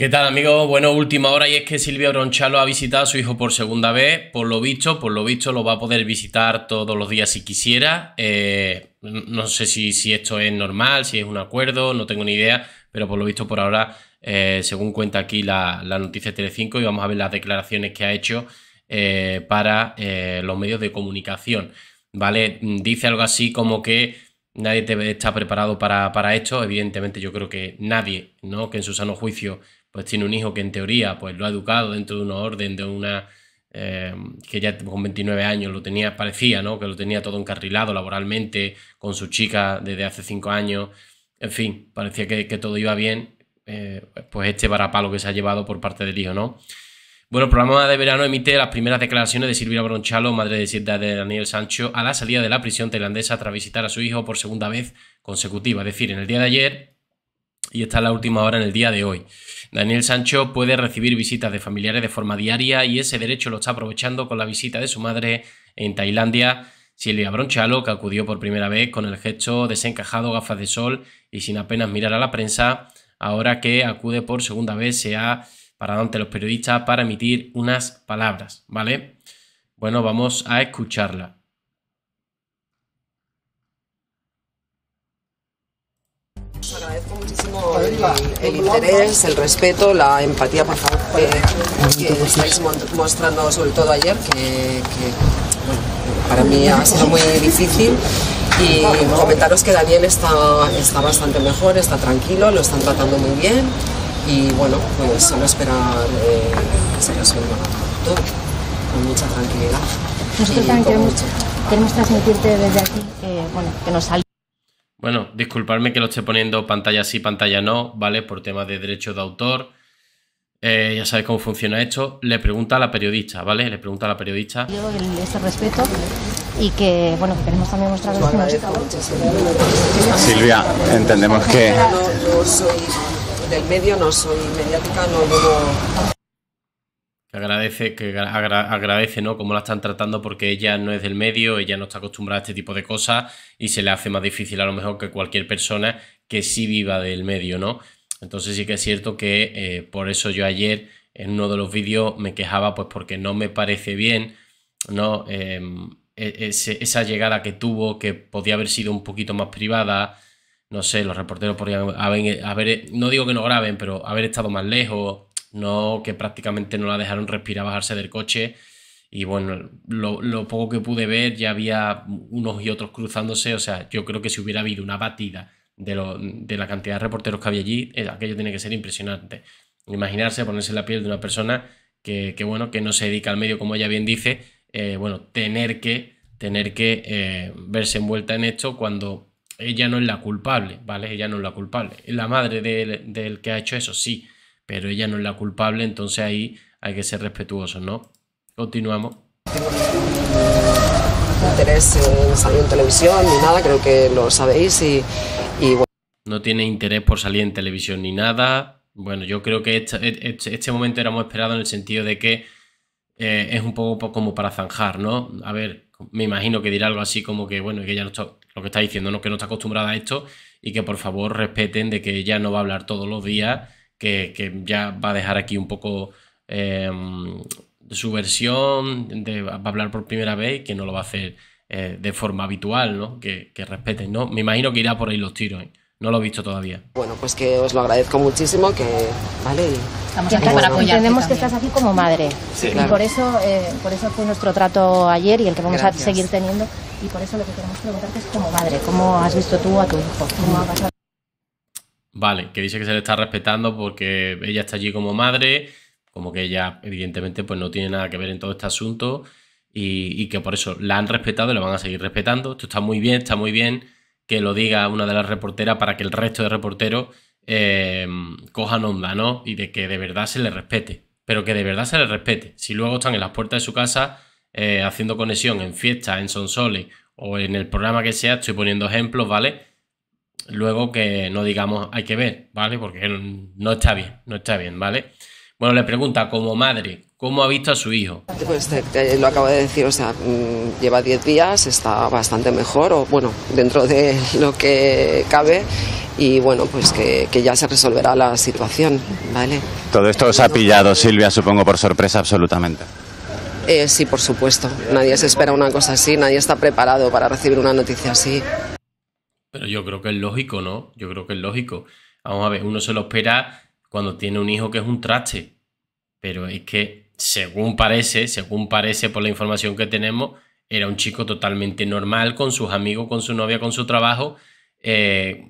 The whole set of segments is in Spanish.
¿Qué tal amigos? Bueno, última hora y es que Silvia Bronchalo ha visitado a su hijo por segunda vez, por lo visto, por lo visto lo va a poder visitar todos los días si quisiera. Eh, no sé si, esto es normal, si es un acuerdo, no tengo ni idea, pero por lo visto por ahora, eh, según cuenta aquí la, noticia de Telecinco y vamos a ver las declaraciones que ha hecho eh, para los medios de comunicación. ¿Vale? Dice algo así como que nadie te, está preparado para, para esto, evidentemente yo creo que nadie, ¿no? Que en su sano juicio pues tiene un hijo que en teoría pues lo ha educado dentro de una orden, de una... Eh, que ya con 29 años lo tenía, parecía, ¿no? Que lo tenía todo encarrilado laboralmente, con su chica desde hace 5 años, en fin, parecía que, todo iba bien, eh, pues este varapalo que se ha llevado por parte del hijo, ¿no? Bueno, el programa de verano emite las primeras declaraciones de Silvia Bronchalo, madre de siete de Daniel Sancho, a la salida de la prisión tailandesa tras visitar a su hijo por segunda vez consecutiva. Es decir, en el día de ayer y está es la última hora en el día de hoy. Daniel Sancho puede recibir visitas de familiares de forma diaria y ese derecho lo está aprovechando con la visita de su madre en Tailandia, Silvia Bronchalo, que acudió por primera vez con el gesto desencajado, gafas de sol y sin apenas mirar a la prensa, ahora que acude por segunda vez se ha parado ante los periodistas para emitir unas palabras, ¿vale? Bueno, vamos a escucharla. el, interés, el respeto, la empatía, por favor, que, estáis mostrando sobre todo ayer, que, para mí ha sido muy difícil. Y comentaros que Daniel está, está bastante mejor, está tranquilo, lo están tratando muy bien y bueno, pues solo esperar eh, que se resuelva todo con mucha tranquilidad. Nosotros también desde aquí eh, que nos bueno, disculparme que lo esté poniendo pantalla sí, pantalla no, ¿vale? Por temas de derechos de autor. Eh, ya sabéis cómo funciona esto. Le pregunta a la periodista, ¿vale? Le pregunta a la periodista. Yo ese respeto y que, bueno, que queremos también mostrar Silvia, entendemos que... soy del medio, no soy mediática, no... Que agradece, que agradece, ¿no? Cómo la están tratando porque ella no es del medio, ella no está acostumbrada a este tipo de cosas y se le hace más difícil a lo mejor que cualquier persona que sí viva del medio, ¿no? Entonces sí que es cierto que eh, por eso yo ayer en uno de los vídeos me quejaba, pues porque no me parece bien, ¿no? Em, e, esa llegada que tuvo, que podía haber sido un poquito más privada, no sé, los reporteros podrían haber no digo que no graben, pero haber estado más lejos no que prácticamente no la dejaron respirar bajarse del coche. Y bueno, lo, poco que pude ver, ya había unos y otros cruzándose. O sea, yo creo que si hubiera habido una batida de, la cantidad de reporteros que había allí, eh, aquello tiene que ser impresionante. Imaginarse, ponerse la piel de una persona que, bueno, que no se dedica al medio, como ella bien dice, eh, bueno, tener que, tener que eh, verse envuelta en esto cuando ella no es la culpable, ¿vale? Ella no es la culpable. La madre del, del que ha hecho eso, sí pero ella no es la culpable, entonces ahí hay que ser respetuosos, ¿no? Continuamos. No interés en salir en televisión ni nada, creo que lo sabéis y, No tiene interés por salir en televisión ni nada. Bueno, yo creo que e-, e-, este, momento era muy esperado en el sentido de que eh, es un poco como para zanjar, ¿no? A ver, me imagino que dirá algo así como que, bueno, que ella no lo que está diciendo, ¿no? Que no está acostumbrada a esto y que por favor respeten de que ella no va a hablar todos los días que, que ya va a dejar aquí un poco em, su versión, de, va a hablar por primera vez que no lo va a hacer eh, de forma habitual, ¿no? Que, que, respeten, ¿no? Me imagino que irá por ahí los tiros, ¿eh? No lo he visto todavía. Bueno, pues que os lo agradezco muchísimo, que vale. Estamos Entendemos que estás aquí como madre. y por eso, eh, por eso fue nuestro trato ayer y el que vamos a seguir teniendo. Y por eso lo que queremos preguntarte es como madre, ¿cómo has visto tú a tu hijo? pasado? Vale, que dice que se le está respetando porque ella está allí como madre, como que ella evidentemente pues no tiene nada que ver en todo este asunto y, que por eso la han respetado y la van a seguir respetando. Esto está muy bien, está muy bien que lo diga una de las reporteras para que el resto de reporteros em, cojan onda, ¿no? Y de que de verdad se le respete, pero que de verdad se le respete. Si luego están en las puertas de su casa eh, haciendo conexión en fiestas, en sonsole o en el programa que sea, estoy poniendo ejemplos, ¿vale? luego que no digamos hay que ver, ¿vale? Porque no está bien, no está bien, ¿vale? Bueno, le pregunta como madre, ¿cómo ha visto a su hijo? Pues lo acabo de decir, o sea, mm, lleva 10 días, está bastante mejor, o bueno, dentro de lo que cabe, y bueno, pues que, que ya se resolverá la situación, ¿vale? Todo esto os ha pillado, eh, Silvia, supongo, por sorpresa absolutamente. Eh, sí, por supuesto, nadie se espera una cosa así, nadie está preparado para recibir una noticia así. Pero yo creo que es lógico, ¿no? Yo creo que es lógico. Vamos a ver, uno se lo espera cuando tiene un hijo que es un traste. Pero es que, según parece, según parece por la información que tenemos, era un chico totalmente normal, con sus amigos, con su novia, con su trabajo, eh,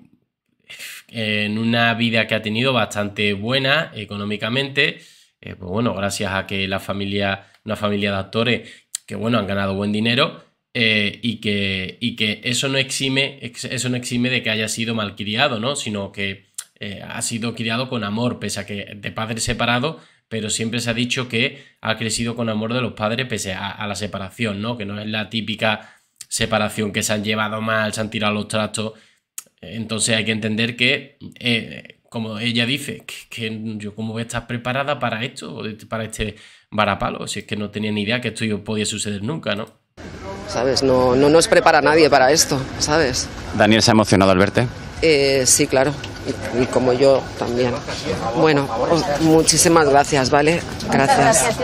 en una vida que ha tenido bastante buena económicamente. Eh, pues bueno, gracias a que la familia, una familia de actores que bueno, han ganado buen dinero, eh, y, que, que eso, no exime, eso no exime de que haya sido malcriado, ¿no? Sino que eh, ha sido criado con amor, pese a que de padre separado, pero siempre se ha dicho que ha crecido con amor de los padres pese a, la separación, ¿no? Que no es la típica separación que se han llevado mal, se han tirado los trastos. Entonces hay que entender que, eh, como ella dice, que, yo cómo estás preparada para esto, para este varapalo, si es que no tenía ni idea que esto podía suceder nunca, ¿no? ¿sabes? No, no nos prepara nadie para esto, ¿sabes? Daniel se ha emocionado al verte. Eh, sí, claro, y, como yo también. Bueno, muchísimas gracias, ¿vale? Gracias.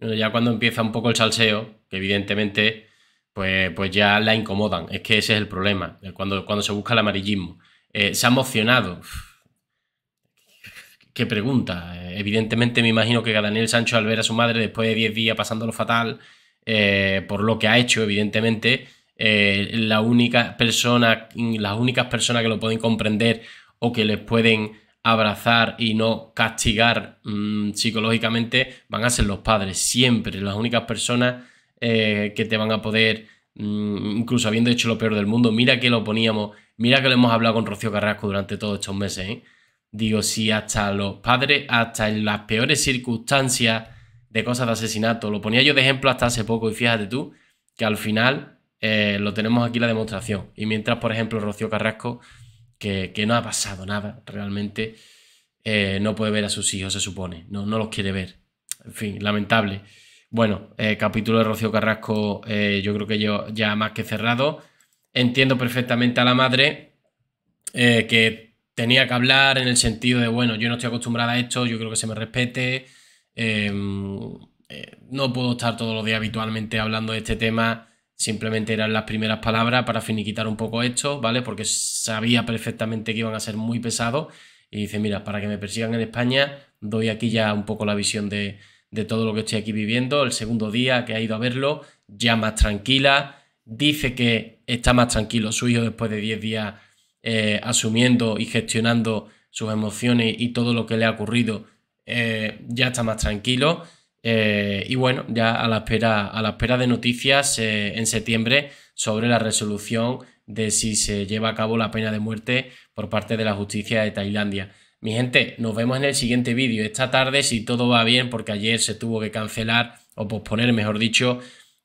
ya cuando empieza un poco el salseo, que evidentemente, pues, pues ya la incomodan. Es que ese es el problema, eh, cuando, cuando se busca el amarillismo. Eh, se ha emocionado. Qué pregunta. Evidentemente me imagino que Daniel Sancho al ver a su madre después de 10 días pasándolo fatal, eh, por lo que ha hecho, evidentemente, eh, la única las únicas personas que lo pueden comprender o que les pueden abrazar y no castigar mm, psicológicamente van a ser los padres, siempre las únicas personas eh, que te van a poder, mm, incluso habiendo hecho lo peor del mundo, mira que lo poníamos, mira que lo hemos hablado con Rocío Carrasco durante todos estos meses, ¿eh? digo, si hasta los padres, hasta en las peores circunstancias, de cosas de asesinato. Lo ponía yo de ejemplo hasta hace poco y fíjate tú que al final eh, lo tenemos aquí la demostración. Y mientras, por ejemplo, Rocío Carrasco, que, no ha pasado nada realmente, eh, no puede ver a sus hijos, se supone. No, no los quiere ver. En fin, lamentable. Bueno, eh, capítulo de Rocío Carrasco yo creo que yo ya más que cerrado. Entiendo perfectamente a la madre que tenía que hablar en el sentido de, bueno, yo no estoy acostumbrada a esto, yo creo que se me respete, Em, eh, no puedo estar todos los días habitualmente hablando de este tema, simplemente eran las primeras palabras para finiquitar un poco esto, ¿vale? Porque sabía perfectamente que iban a ser muy pesados y dice, mira, para que me persigan en España, doy aquí ya un poco la visión de, todo lo que estoy aquí viviendo, el segundo día que ha ido a verlo, ya más tranquila, dice que está más tranquilo su hijo después de 10 días eh, asumiendo y gestionando sus emociones y todo lo que le ha ocurrido eh, ya está más tranquilo. Eh, y bueno, ya a la espera, a la espera de noticias eh, en septiembre sobre la resolución de si se lleva a cabo la pena de muerte por parte de la justicia de Tailandia. Mi gente, nos vemos en el siguiente vídeo. Esta tarde, si todo va bien, porque ayer se tuvo que cancelar o posponer, mejor dicho,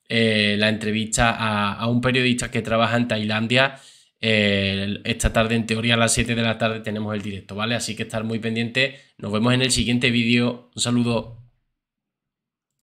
la entrevista a, a un periodista que trabaja en Tailandia esta tarde, en teoría, a las 7 de la tarde tenemos el directo, ¿vale? Así que estar muy pendiente. Nos vemos en el siguiente vídeo. Un saludo.